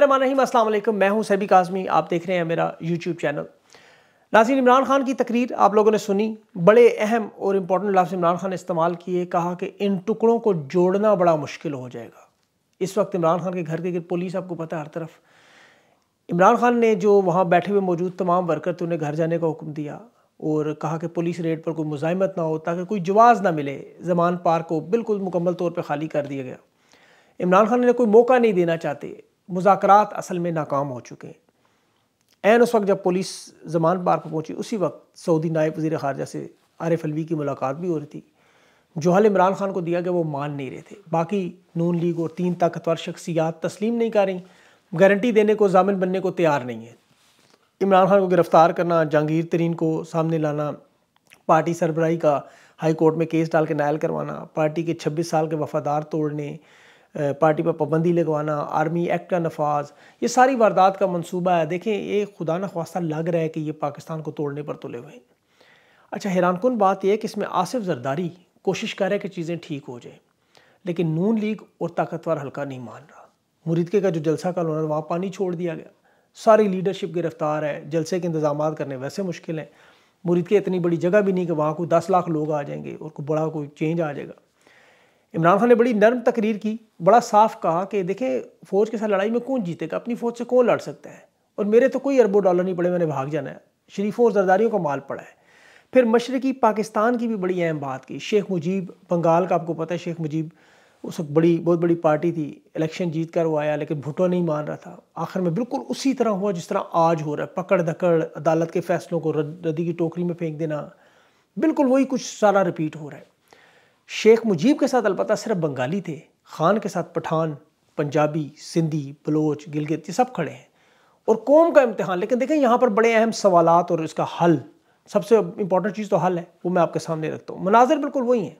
बसमिल मैं हूं सैबिक आजमी आप देख रहे हैं मेरा यूट्यूब चैनल नाजिन इमरान खान की तकरीर आप लोगों ने सुनी बड़े अहम और इम्पोर्टेंट लफ्ज़ इमरान खान ने इस्तेमाल किए कहा कि इन टुकड़ों को जोड़ना बड़ा मुश्किल हो जाएगा इस वक्त इमरान खान के घर के गिर पुलिस आपको पता है हर तरफ इमरान खान ने जो वहाँ बैठे हुए मौजूद तमाम वर्कर थे उन्हें घर जाने का हुक्म दिया और कहा कि पुलिस रेड पर कोई मुजामत ना हो ताकि कोई जवाज़ ना मिले जमान पार को बिल्कुल मुकम्मल तौर पर खाली कर दिया गया इमरान खान ने कोई मौका नहीं देना चाहते मुजाकर असल में नाकाम हो चुके हैं एन उस वक्त जब पुलिस जमान पार पर पहुंची उसी वक्त सऊदी नायब वजी खारजा से आरिफ अलवी की मुलाकात भी हो रही थी जोहल इमरान खान को दिया गया वो मान नहीं रहे थे बाकी नून लीग और तीन ताकतवर शख्सियात तस्लीम नहीं कर रही गारंटी देने को जामिन बनने को तैयार नहीं है इमरान खान को गिरफ़्तार करना जहांगीर तरीन को सामने लाना पार्टी सरबराही का हाई कोर्ट में केस डाल के नायल करवाना पार्टी के छब्बीस साल के वफादार तोड़ने पार्टी पर पाबंदी लगवाना आर्मी एक्ट का नफाज ये सारी वारदात का मनसूबा है देखें ये खुदा न खास्ता लग रहा है कि ये पाकिस्तान को तोड़ने पर तुले हुए हैं अच्छा हैरान कन बात यह है कि इसमें आसिफ जरदारी कोशिश कर रहे हैं कि चीज़ें ठीक हो जाए लेकिन नून लीग और ताकतवर हल्का नहीं मान रहा मुरीदके का जो जलसा कल होना वहाँ पानी छोड़ दिया गया सारी लीडरशिप गिरफ्तार है जलसे के इंतजाम करने वैसे मुश्किल हैं मुरीदके इतनी बड़ी जगह भी नहीं कि वहाँ कोई दस लाख लोग आ जाएंगे और कोई बड़ा कोई चेंज आ जाएगा इमरान खान ने बड़ी नरम तकरीर की बड़ा साफ कहा कि देखे फ़ौज के साथ लड़ाई में कौन जीतेगा अपनी फ़ौज से कौन लड़ सकता है और मेरे तो कोई अरबों डॉलर नहीं पड़े मैंने भाग जाना है शरीफों और जरदारियों का माल पड़ा है फिर मशरकी पाकिस्तान की भी बड़ी अहम बात की शेख मुजीब बंगाल का आपको पता है शेख मुजीब उस वक्त बड़ी बहुत बड़ी पार्टी थी इलेक्शन जीत कर वो आया लेकिन भुटो नहीं मान रहा था आखिर में बिल्कुल उसी तरह हुआ जिस तरह आज हो रहा है पकड़ धकड़ अदालत के फैसलों को रद्दी की टोकरी में फेंक देना बिल्कुल वही कुछ सारा रिपीट हो रहा है शेख मुजीब के साथ अलबत् सिर्फ बंगाली थे खान के साथ पठान पंजाबी सिंधी बलोच गिलगित ये सब खड़े हैं और कौम का इम्तहान लेकिन देखें यहाँ पर बड़े अहम सवाल और इसका हल सबसे इंपॉर्टेंट चीज़ तो हल है वो मैं आपके सामने रखता हूँ मनाजिर बिल्कुल वही हैं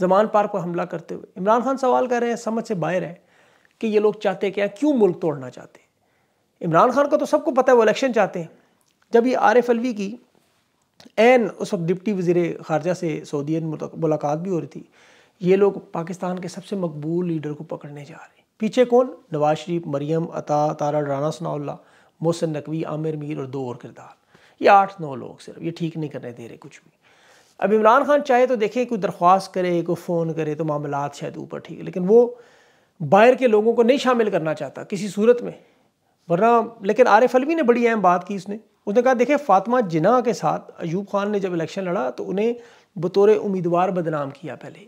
जमान पार पर हमला करते हुए इमरान खान सवाल कर रहे हैं समझ से बाहर है कि ये लोग चाहते क्या क्यों मुल्क तोड़ना चाहते हैं इमरान खान का तो सबको पता है वो इलेक्शन चाहते हैं जब ये आर एफ वी की एन उस वक्त डिप्टी वजीर खारजा से सऊदी मुलाकात भी हो रही थी ये लोग पाकिस्तान के सबसे मकबूल लीडर को पकड़ने जा रहे हैं पीछे कौन नवाज शरीफ मरियम अता तारा राना सनाउल्ला मोहसिन नकवी आमिर मीर और दो और किरदार ये आठ नौ लोग सिर्फ ये ठीक नहीं करने दे रहे कुछ भी अब इमरान खान चाहे तो देखें कोई दरख्वास्त करे कोई फ़ोन करे तो मामला शायद ऊपर ठीक लेकिन वो बाहर के लोगों को नहीं शामिल करना चाहता किसी सूरत में वरना लेकिन आरिफ अलवी ने बड़ी अहम बात की इसने उसने कहा देखिए फातिमा जिना के साथ अयूब खान ने जब इलेक्शन लड़ा तो उन्हें बतौर उम्मीदवार बदनाम किया पहले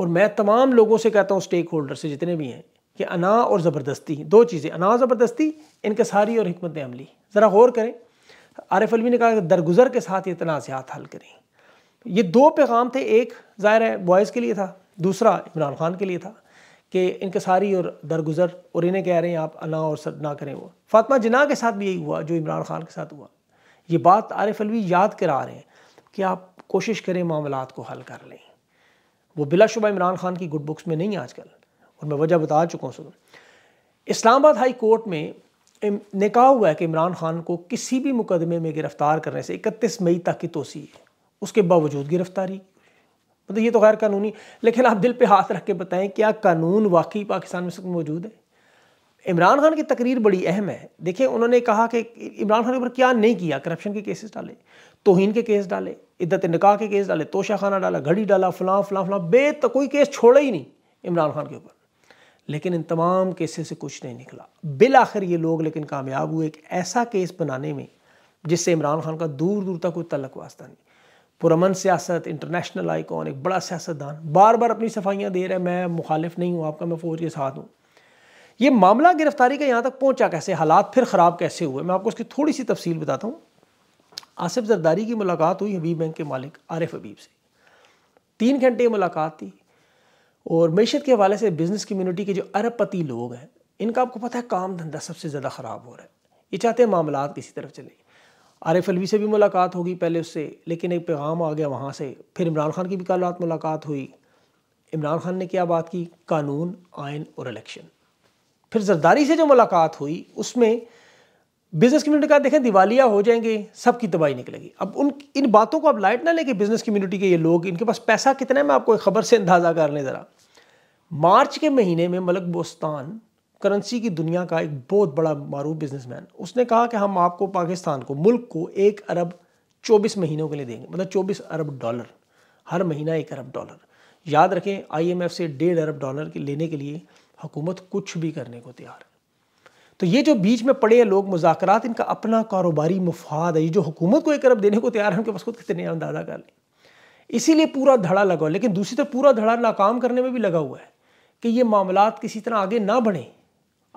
और मैं तमाम लोगों से कहता हूँ स्टेक होल्डर से जितने भी हैं कि अना और ज़बरदस्ती दो चीज़ें अना ज़बरदस्ती इनकसारी और हमत अमली ज़रा गौर करें आरिफ अलवी ने कहा दरगुजर के साथ ये तनाज़ात हल करें ये दो पैगाम थे एक ज़ाहिर है बॉयज़ के लिए था दूसरा इमरान खान के लिए था कि इनकसारी और दरगुजर और इन्हें कह रहे हैं आप अना और सद ना करें वो फातमा जना के साथ भी यही हुआ जो इमरान खान के साथ हुआ ये बात आरिफ अलवी याद करा रहे हैं कि आप कोशिश करें मामला को हल कर लें वो बिलाशुबा इमरान खान की गुड बुक्स में नहीं आजकल और मैं वजह बता चुका हूँ सुनो इस्लामाबाद हाई कोर्ट में ने कहा हुआ है कि इमरान खान को किसी भी मुकदमे में गिरफ़्तार करने से इकतीस मई तक की तोसी है उसके बावजूद गिरफ़्तारी मतलब ये तो गैर कानूनी लेकिन आप दिल पे हाथ रख के बताएं क्या कानून वाकई पाकिस्तान में मौजूद है इमरान खान की तकरीर बड़ी अहम है देखिए उन्होंने कहा कि इमरान खान के ऊपर क्या नहीं किया करप्शन के केसेस डाले तोहन के केस डाले इद्दत निकाह के केस डाले तोशाखाना डाला घड़ी डाला फलां फलां फलां बे तो कोई केस छोड़ा ही नहीं इमरान खान के ऊपर लेकिन इन तमाम केसेस से कुछ नहीं निकला बिल आखिर ये लोग लेकिन कामयाब हुए एक ऐसा केस बनाने में जिससे इमरान खान का दूर दूर तक कोई तलक वास्ता नहीं पुरमन सियासत इंटरनेशनल आइकॉन एक बड़ा सियासतदान बार बार अपनी सफाइयाँ दे रहे हैं मैं मुखालिफ नहीं हूँ आपका मैं फ़ौज के साथ हूँ ये मामला गिरफ्तारी का यहाँ तक पहुँचा कैसे हालात फिर ख़राब कैसे हुए मैं आपको उसकी थोड़ी सी तफसील बताता हूँ आसिफ जरदारी की मुलाकात हुई हबीब बैंक के मालिक आरिफ हबीब से तीन घंटे मुलाकात थी और मीशत के हवाले से बिज़नेस कम्यूनिटी के जो अरबपति लोग हैं इनका आपको पता है काम धंधा सबसे ज़्यादा ख़राब हो रहा है ये चाहते हैं मामला किसी तरफ चले आर से भी मुलाकात होगी पहले उससे लेकिन एक पैगाम आ गया वहाँ से फिर इमरान खान की भी कल रात मुलाकात हुई इमरान खान ने क्या बात की कानून आयन और इलेक्शन फिर जरदारी से जो मुलाकात हुई उसमें बिजनेस कम्युनिटी का देखें दिवालिया हो जाएंगे सबकी तबाही निकलेगी अब उन इन बातों को आप लाइट ना लेके बिजनेस कम्युनिटी के ये लोग इनके पास पैसा कितना है मैं आपको एक खबर से अंदाज़ा कर लें ज़रा मार्च के महीने में मलक बोस्तान करेंसी की दुनिया का एक बहुत बड़ा मारूफ बिजनेसमैन उसने कहा कि हम आपको पाकिस्तान को मुल्क को एक अरब चौबीस महीनों के लिए देंगे मतलब चौबीस अरब डॉलर हर महीना एक अरब डॉलर याद रखें आईएमएफ से डेढ़ अरब डॉलर के लेने के लिए हुकूमत कुछ भी करने को तैयार है तो ये जो बीच में पड़े हैं लोग मुजाकर इनका अपना कारोबारी मुफाद है ये जो हुकूमत को एक अरब देने को तैयार है उनके पास खुद कितने अंदाजा कर लें इसीलिए पूरा धड़ा लगा हुआ लेकिन दूसरी तरफ पूरा धड़ा नाकाम करने में भी लगा हुआ है कि ये मामला किसी तरह आगे ना बढ़ें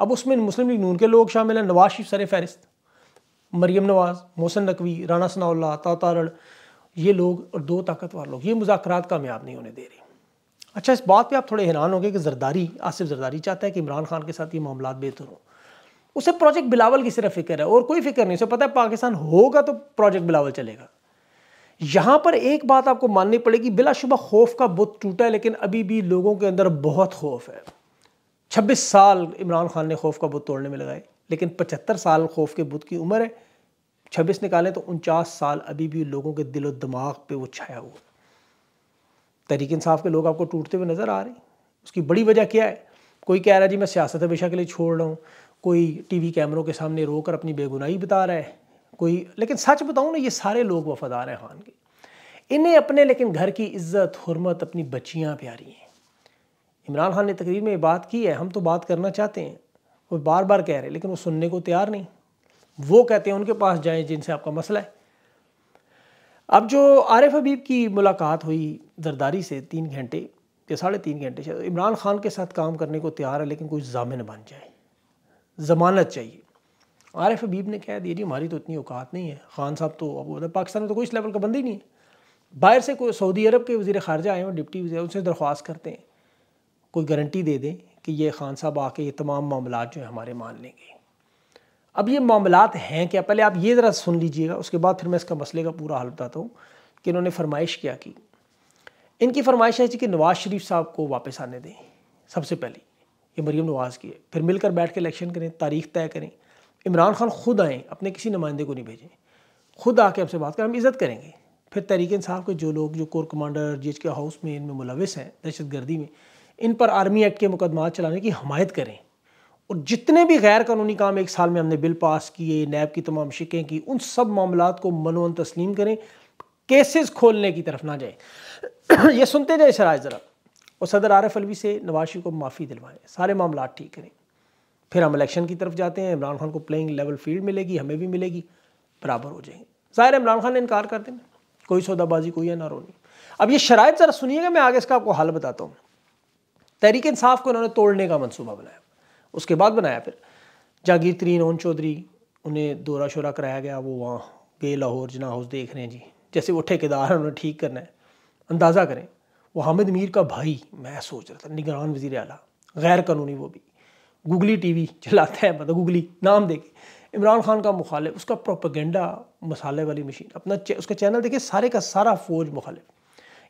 अब उसमें मुस्लिम लीग नून के लोग शामिल हैं नवाज शरीफ सर फहरिस्त मरीम नवाज़ मोहसन नकवी राना सनाउल्ला तातारड़ ये लोग और दो ताकतवर लोग ये मुजाकर कामयाब नहीं होने दे रहे अच्छा इस बात पर आप थोड़े हैरान होंगे कि जरदारी आसिफ जरदारी चाहता है कि इमरान खान के साथ ये मामला बेहतर हों उसे प्रोजेक्ट बिलावल की सिर्फ फिक्र है और कोई फिक्र नहीं उसे पता है पाकिस्तान होगा तो प्रोजेक्ट बिलावल चलेगा यहाँ पर एक बात आपको माननी पड़ेगी बिलाशुबा खौफ का बुत टूटा है लेकिन अभी भी लोगों के अंदर बहुत खौफ है छब्बीस साल इमरान खान ने खौफ का बुत तोड़ने में लगाए लेकिन पचहत्तर साल खौफ के बुत की उम्र है छब्बीस निकालें तो उनचास साल अभी भी लोगों के दिलो दिमाग पे वो छाया हुआ तहरीक इंसाफ के लोग आपको टूटते हुए नज़र आ रहे हैं उसकी बड़ी वजह क्या है कोई कह रहा है जी मैं सियासत हमेशा के लिए छोड़ रहा हूँ कोई टीवी कैमरों के सामने रोकर अपनी बेगुनाही बता रहा है कोई लेकिन सच बताऊँ ना ये सारे लोग वफादार हैं खान के इन्हें अपने लेकिन घर की इज्जत हरमत अपनी बच्चियाँ प्यारी हैं इमरान खान ने तकरीर में बात की है हम तो बात करना चाहते हैं वो बार बार कह रहे हैं लेकिन वो सुनने को तैयार नहीं वो कहते हैं उनके पास जाएं जिनसे आपका मसला है अब जो आरिफ हबीब की मुलाकात हुई जरदारी से तीन घंटे या साढ़े तीन घंटे से इमरान खान के साथ काम करने को तैयार है लेकिन कोई जामिन बन जाए ज़मानत चाहिए आरिफ हबीब ने कह दिया जी हमारी तो इतनी औकात नहीं है खान साहब तो अब मतलब पाकिस्तान में तो कोई इस लेवल का बंदी ही नहीं है बाहर से कोई सऊदी अरब के वजीर ख़ारजा आए हैं डिप्टी वजी उनसे दरख्वास्त करते हैं कोई गारंटी दे दें कि ये खान साहब आके ये तमाम मामला जो है हमारे मान लेंगे अब ये मामला हैं क्या पहले आप ये ज़रा सुन लीजिएगा उसके बाद फिर मैं इसका मसले का पूरा हल बताता हूँ कि इन्होंने फरमाइश क्या की इनकी फरमाइश है कि नवाज़ शरीफ साहब को वापस आने दें सबसे पहले ये मरीम नवाज़ की है फिर मिलकर बैठ के इलेक्शन करें तारीख तय करें इमरान खान खुद आएँ अपने किसी नुमाइंदे को नहीं भेजें खुद आके आपसे बात करें हम इज़्ज़त करेंगे फिर तरीक़ान साहब के जो लोग जो कोर कमांडर जी के हाउस में इनमें मुलविस हैं दहशत गर्दी में इन पर आर्मी एक्ट के मुकदमा चलाने की हमायत करें और जितने भी गैर कानूनी काम एक साल में हमने बिल पास किए नैब की तमाम शिकें की उन सब मामला को मनोन तस्लीम करें केसेस खोलने की तरफ ना जाए ये सुनते जाए सराज ज़रा और सदर आरफ अलवी से नवाशी को माफ़ी दिलवाएं सारे मामला ठीक करें फिर हम इलेक्शन की तरफ जाते हैं इमरान खान को प्लेइंग लेवल फील्ड मिलेगी हमें भी मिलेगी बराबर हो जाएंगे ज़ाहिर इमरान खान ने इनकार कर देना कोई सौदाबाजी कोई है ना रोनी अब ये शराय ज़रा सुनिएगा मैं आगे इसका आपको हाल बताता हूँ तहरीक इंसाफ को इन्होंने तोड़ने का मनसूबा बनाया उसके बाद बनाया फिर जागीर तरीन ओन चौधरी उन्हें दौरा शोरा कराया गया वो वहाँ बे लाहौर जना हाउस देख रहे हैं जी जैसे वो ठेकेदार हैं उन्हें ठीक करना है अंदाज़ा करें वो हामिद मीर का भाई मैं सोच रहा था निगरान वजीर अला गैर कानूनी वो भी गूगली वी चलाते हैं मतलब गूगली नाम देखे इमरान खान का मुखालिफ उसका प्रोपागेंडा मसाले वाली मशीन अपना उसका चैनल देखे सारे का सारा फौज मुखालिफ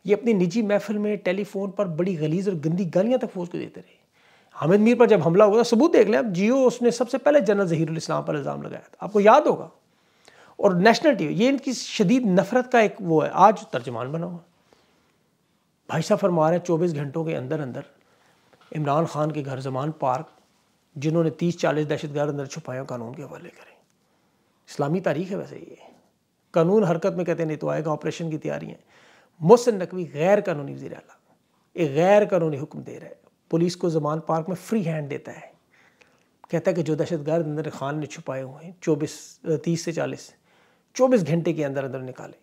ये अपनी निजी महफिल में टेलीफोन पर बड़ी गलीज और गंदी गालियाँ तक फोज को देते रहे हामिद मीर पर जब हमला हुआ सबूत देख लें आप जियो उसने सबसे पहले जनरल जहीर इस्लाम पर इल्ज़ाम लगाया था आपको याद होगा और नेशनल टीवी ये इनकी शदीद नफरत का एक वो है आज तर्जमान बना हुआ भाई साहब फरमा रहे हैं चौबीस घंटों के अंदर अंदर इमरान खान के घर जमान पार्क जिन्होंने तीस चालीस दहशत गर्द अंदर छुपाए कानून के हवाले करें इस्लामी तारीख है वैसे ये कानून हरकत में कहते नहीं तो आएगा ऑपरेशन की तैयारियाँ मोहसिन नकवी गैर कानूनी वजी अला एक गैर कानूनी हुक्म दे रहा है पुलिस को जमान पार्क में फ्री हैंड देता है कहता है कि जो दहशत गर्द अंदर खान ने छुपाए हुए हैं चौबीस तीस से चालीस चौबीस घंटे के अंदर अंदर निकाले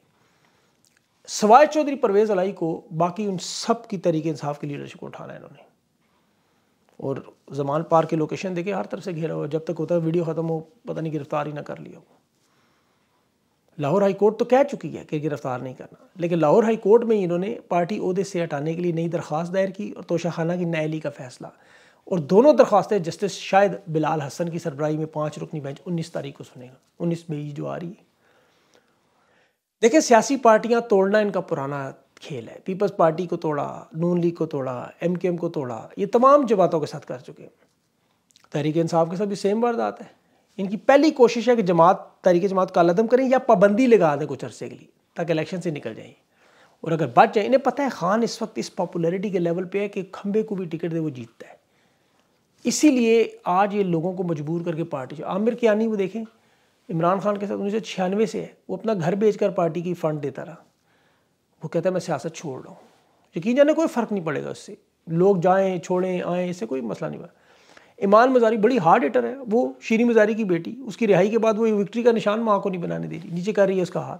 सवाए चौधरी परवेज़ अलाई को बाकी उन सब की तरीके इंसाफ की लीडरशिप को उठाना है इन्होंने और जमान पार्क की लोकेशन देखे हर तरफ से घेरा हुआ जब तक होता है वीडियो ख़त्म हो पता नहीं गिरफ्तार ही ना कर लिया हो लाहौर हाई कोर्ट तो कह चुकी है कि गिरफ्तार नहीं करना लेकिन लाहौर हाई कोर्ट में इन्होंने पार्टी अहदे से हटाने के लिए नई दरख्वास्त दायर की और तोशाखाना की नायली का फैसला और दोनों दरख्वास्तें जस्टिस शायद बिलाल हसन की सरबराही में पांच रुकनी बेंच उन्नीस तारीख को सुनेगा उन्नीस मई जो आ रही है देखिए सियासी पार्टियाँ तोड़ना इनका पुराना खेल है पीपल्स पार्टी को तोड़ा नून लीग को तोड़ा एम को तोड़ा ये तमाम जमातों के साथ कर चुके हैं तहरीक इंसाफ के साथ भी सेम वारदात है इनकी पहली कोशिश है कि जमात तरीके जमात का लदम करें या पाबंदी लगा दें कुछ अरसे के लिए ताकि इलेक्शन से निकल जाएँ और अगर बच जाए इन्हें पता है खान इस वक्त इस पॉपुलैरिटी के लेवल पे है कि खंबे को भी टिकट दे वो जीतता है इसीलिए आज ये लोगों को मजबूर करके पार्टी आमिर कियानी वो देखें इमरान खान के साथ उन्नीस सौ छियानवे से है वो अपना घर कर पार्टी की फंड देता रहा वो कहता है मैं सियासत छोड़ रहा हूँ यकीन जाने कोई फ़र्क नहीं पड़ेगा उससे लोग जाएँ छोड़ें आएँ इससे कोई मसला नहीं पड़ा ईमान मजारी बड़ी हार्ड एटर है वो शीरी मजारी की बेटी उसकी रिहाई के बाद वो विक्ट्री का निशान माँ को नहीं बनाने दे रही नीचे कर रही है उसका हाथ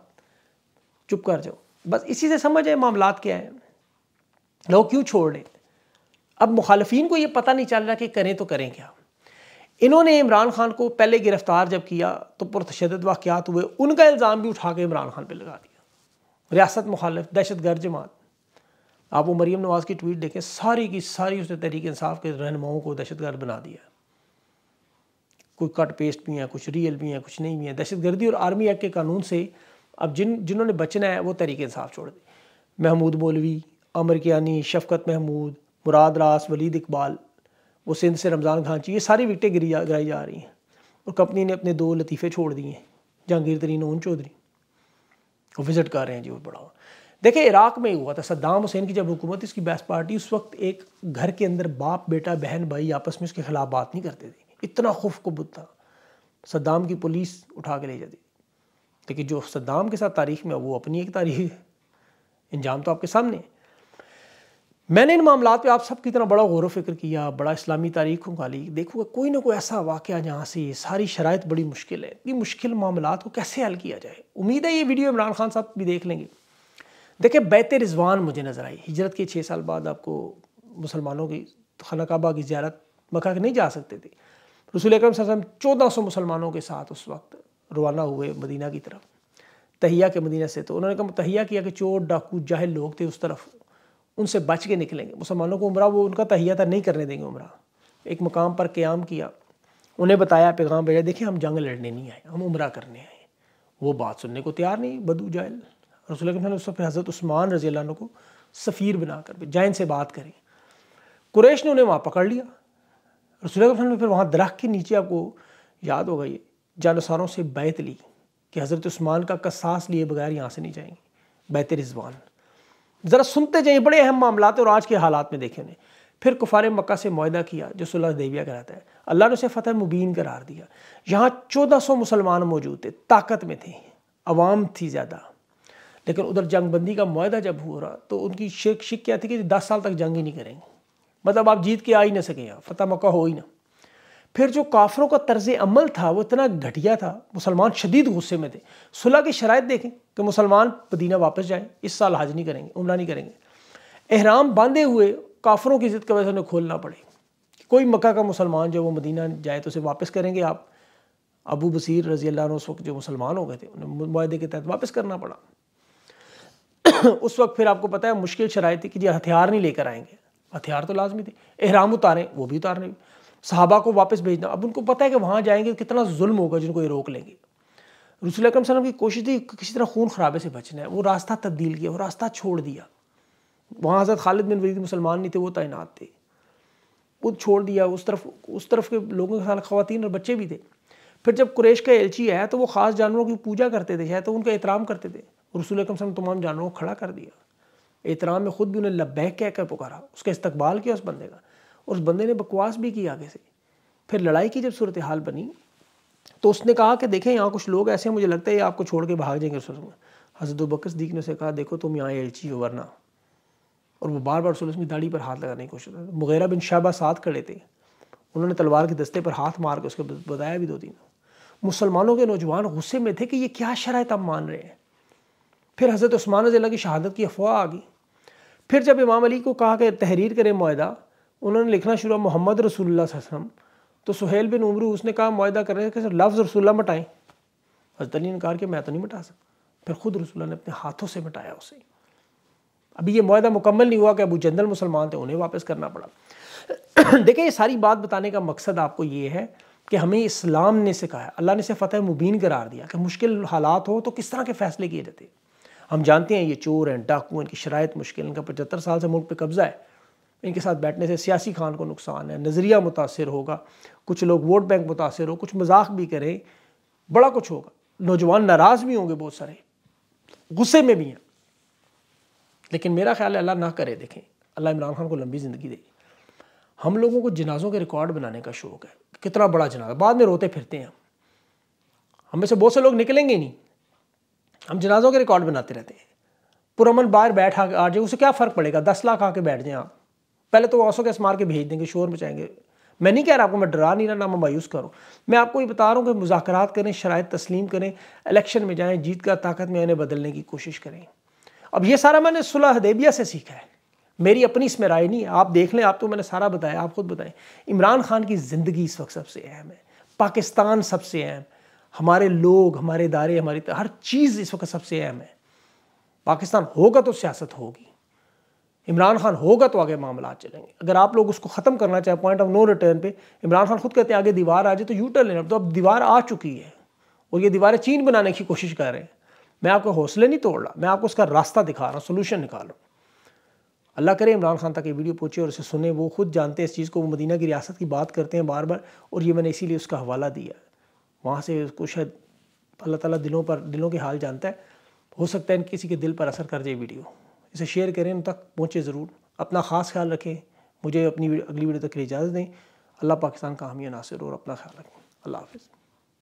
चुप कर जाओ बस इसी से समझ आए मामला क्या है लोग क्यों छोड़ रहे अब मुखालफी को ये पता नहीं चल रहा कि करें तो करें क्या इन्होंने इमरान खान को पहले गिरफ्तार जब किया तो पुरतशद वाक़ात हुए उनका इल्ज़ाम भी उठा के इमरान खान पर लगा दिया रियासत मुखालफ दहशत गर्द जमात आप वो मरीम नवाज़ की ट्वीट देखें सारी की सारी उसने तहरीक इंसाफ के रहनुमाओं को दहशत गर्द बना दिया कोई कट पेस्ट भी हैं कुछ रियल भी हैं कुछ नहीं भी हैं दहशत गर्दी और आर्मी एक्ट के कानून से अब जिन जिन्होंने बचना है वो तहरीक इंसाफ छोड़ दी महमूद मौलवी अमर कियानी शफकत महमूद मुराद रास वलीद इकबाल वो सिंध से रमज़ान खांची ये सारी विकटें गिरी जा गिराई जा रही हैं और कंपनी ने अपने दो लतीफ़े छोड़ दिए हैं जहांगीर तरीन ओन चौधरी वो विज़िट कर रहे हैं जी वो बड़ा देखिए इराक में ही हुआ था सद्दाम हुसैन की जब हुकूमत इसकी बैस पार्टी उस वक्त एक घर के अंदर बाप बेटा बहन भाई आपस में उसके खिलाफ बात नहीं करते थे इतना को बुद्ध था सद्दाम की पुलिस उठा के ले जाती थी जो सद्दाम के साथ तारीख में वो अपनी एक तारीख है इंजाम तो आपके सामने मैंने इन मामला पर आप सबकी तरह बड़ा गौर फिक्र किया बड़ा इस्लामी तारीखों का ली देखूँगा कोई ना कोई ऐसा वाक़ जहाँ से सारी शरात बड़ी मुश्किल है ये मुश्किल मामला को कैसे हल किया जाए उम्मीद है ये वीडियो इमरान खान साहब भी देख लेंगे देखिए बैत रिजवान मुझे नज़र आई हिजरत के छः साल बाद आपको मुसलमानों की खाना काबा की ज्यारत मका के नहीं जा सकते थे रसूल अक्रम चौदह सौ मुसलमानों के साथ उस वक्त रवाना हुए मदीना की तरफ तहिया के मदीना से तो उन्होंने कहा तहिया किया कि चोर डाकू जाहिल लोग थे उस तरफ उनसे बच के निकलेंगे मुसलमानों को उम्र वो उनका तहिया था नहीं करने देंगे उम्र एक मकाम पर क्याम किया उन्हें बताया पैगाम भेजा देखिए हम जंग लड़ने नहीं आए हम उम्र करने आए वो बात सुनने को तैयार नहीं बदू जाहिल रसोल उस वक्त हज़रत उस्मान रजी अल्लाह को सफ़ीर बनाकर जैन से बात करें कुरैश ने उन्हें वहाँ पकड़ लिया रसोल ने फिर वहाँ दरख्त के नीचे आपको याद होगा ये जानसारों से बैत ली कि हज़रत उस्मान का कसास लिए बगैर यहाँ से नहीं जाएंगे बैत रिजवान ज़रा सुनते जाइए बड़े अहम मामला और आज के हालात में देखे उन्हें फिर कुफार मक्का से माहा किया जो सुलह देविया कराता है अल्लाह ने उसे फ़तह मुबीन करार दिया यहाँ चौदह सौ मुसलमान मौजूद थे ताकत में थे आवाम थी ज़्यादा लेकिन उधर जंग बंदी का माह जब हो रहा तो उनकी शिक शिक क्या थी कि दस साल तक जंग ही नहीं करेंगे मतलब आप जीत के आ ही ना सके यहाँ फतह मौका हो ही ना फिर जो काफरों का तर्ज अमल था वो इतना घटिया था मुसलमान शदीद गुस्से में थे सुलह की शरात देखें कि मुसलमान पदीना वापस जाएँ इस साल हाज नहीं करेंगे उमरा नहीं करेंगे एहराम बांधे हुए काफरों की ज़िद की वजह से उन्हें खोलना पड़े कोई मक्का का मुसलमान जो वो मदीना जाए तो उसे वापस करेंगे आप अबू बसीर रजी अल्लाह उस वक्त जो मुसलमान हो गए थे उन्हें माहे के तहत वापस करना पड़ा उस वक्त फिर आपको पता है मुश्किल शराय थी कि जी हथियार नहीं लेकर आएंगे हथियार तो लाजमी थे एहराम उतारें वो भी उतारने साहबा को वापस भेजना अब उनको पता है कि वहाँ जाएंगे कितना जुल्म होगा जिनको ये रोक लेंगे रसूल अक्रम सलम की कोशिश थी किसी तरह खून खराबे से बचना है वो रास्ता तब्दील किया वो रास्ता छोड़ दिया वहाँ हजरत खालिद बिन वलीद मुसलमान नहीं थे वो तैनात थे खुद छोड़ दिया उस तरफ उस तरफ के लोगों के साथ खातन और बच्चे भी थे फिर जब कुरेश का एलची आया तो वो ख़ास जानवरों की पूजा करते थे शायद तो उनका एहतराम करते थे रसूल अकम ने तमाम जानवरों को खड़ा कर दिया एहतराम में ख़ुद भी उन्हें लब्बैक कहकर पुकारा उसका इस्तबाल किया उस बंदे का और उस बंदे ने बकवास भी की आगे से फिर लड़ाई की जब सूरत हाल बनी तो उसने कहा कि देखें यहाँ कुछ लोग ऐसे हैं मुझे लगता है ये आपको छोड़ के भाग जाएंगे रसूल हजरत बकर सदीक ने उसे कहा देखो तुम यहाँ एलची हो वरना और वो बार बार रसूल की दाढ़ी पर हाथ लगाने की कोशिश कर मुगैरा बिन शाबा साथ खड़े थे उन्होंने तलवार के दस्ते पर हाथ मार के उसके बताया भी दो तीन मुसलमानों के नौजवान गुस्से में थे कि ये क्या शराय आप मान रहे हैं फिर हज़रत उस्मान रज़ी की शहादत की अफवाह आ गई फिर जब इमाम अली को कहा कि तहरीर करें माहा उन्होंने लिखना शुरू मोहम्मद रसूल वसम तो सुहेल बिन उमरू उसने कहा माहा कर रहे कि सर लफ्ज़ रसुल्ला मटाएं हज़रत अली ने कहा कि मैं तो नहीं मिटा सकता फिर ख़ुद रसुल्ला ने अपने हाथों से मिटाया उसे अभी ये माहा मुकम्मल नहीं हुआ कि अबू जनरल मुसलमान थे उन्हें वापस करना पड़ा देखिए ये सारी बात बताने का मकसद आपको ये है कि हमें इस्लाम ने सिखाया अल्लाह ने इसे फ़तेह मुबीन करार दिया कि मुश्किल हालात हो तो किस तरह के फ़ैसले किए जाते हैं हम जानते हैं ये चोर हैं डाकू इनकी शरात मुश्किल इनका पचहत्तर साल से मुल्क पर कब्ज़ा है इनके साथ बैठने से सियासी खान को नुकसान है नज़रिया मुतासर होगा कुछ लोग वोट बैंक मुतासर हो कुछ मजाक भी करें बड़ा कुछ होगा नौजवान नाराज़ भी होंगे बहुत सारे गुस्से में भी हैं लेकिन मेरा ख्याल है अल्लाह ना करे देखें अल्लाह इमरान खान को लंबी ज़िंदगी दे हम लोगों को जनाजों के रिकॉर्ड बनाने का शौक़ है कितना बड़ा जनाजा बाद में रोते फिरते हैं हम हमें से बहुत से लोग निकलेंगे नहीं हम जनाजों के रिकॉर्ड बनाते रहते हैं पुरमन बाहर बैठ आ जाए उसे क्या फ़र्क पड़ेगा दस लाख आके बैठ जाएँ आप पहले तो औसों के मार के भेज देंगे शोर मचाएंगे मैं नहीं कह रहा आपको मैं डरा नहीं रहा ना मैं मायूस करूँ मैं आपको ये बता रहा हूँ कि मुजाकर करें शराय तस्लीम करें इलेक्शन में जाएँ जीत का ताकत में उन्हें बदलने की कोशिश करें अब ये सारा मैंने सुलह हदेबिया से सीखा है मेरी अपनी इसमें राय नहीं है आप देख लें आप तो मैंने सारा बताया आप खुद बताएं इमरान खान की ज़िंदगी इस वक्त सबसे अहम है पाकिस्तान सबसे अहम है हमारे लोग हमारे इदारे हमारी हर चीज़ इस वक्त सबसे अहम है पाकिस्तान होगा तो सियासत होगी इमरान खान होगा तो आगे मामला चलेंगे अगर आप लोग उसको ख़त्म करना चाहें पॉइंट ऑफ नो रिटर्न पे इमरान खान खुद कहते हैं आगे दीवार आ जाए तो यूटर लेना तो अब दीवार आ चुकी है और ये दीवारें चीन बनाने की कोशिश कर रहे हैं मैं आपको हौसले नहीं तोड़ रहा मैं आपको उसका रास्ता दिखा रहा हूँ सोल्यूशन निकाल रहा हूँ अल्लाह करे इमरान खान तक ये वीडियो पूछे और इसे सुने वो खुद जानते हैं इस चीज़ को वो मदीना की रियासत की बात करते हैं बार बार और ये मैंने इसीलिए उसका हवाला दिया है वहाँ से उसको शायद अल्लाह ताला दिलों पर दिलों के हाल जानता है हो सकता है किसी के दिल पर असर कर जाए वीडियो इसे शेयर करें उन तक पहुँचे ज़रूर अपना ख़ास ख्याल रखें मुझे अपनी अगली वीडियो तक के लिए इजाज़त दें अल्लाह पाकिस्तान का हामी नासिर और अपना ख्याल रखें अल्लाह हाफिज़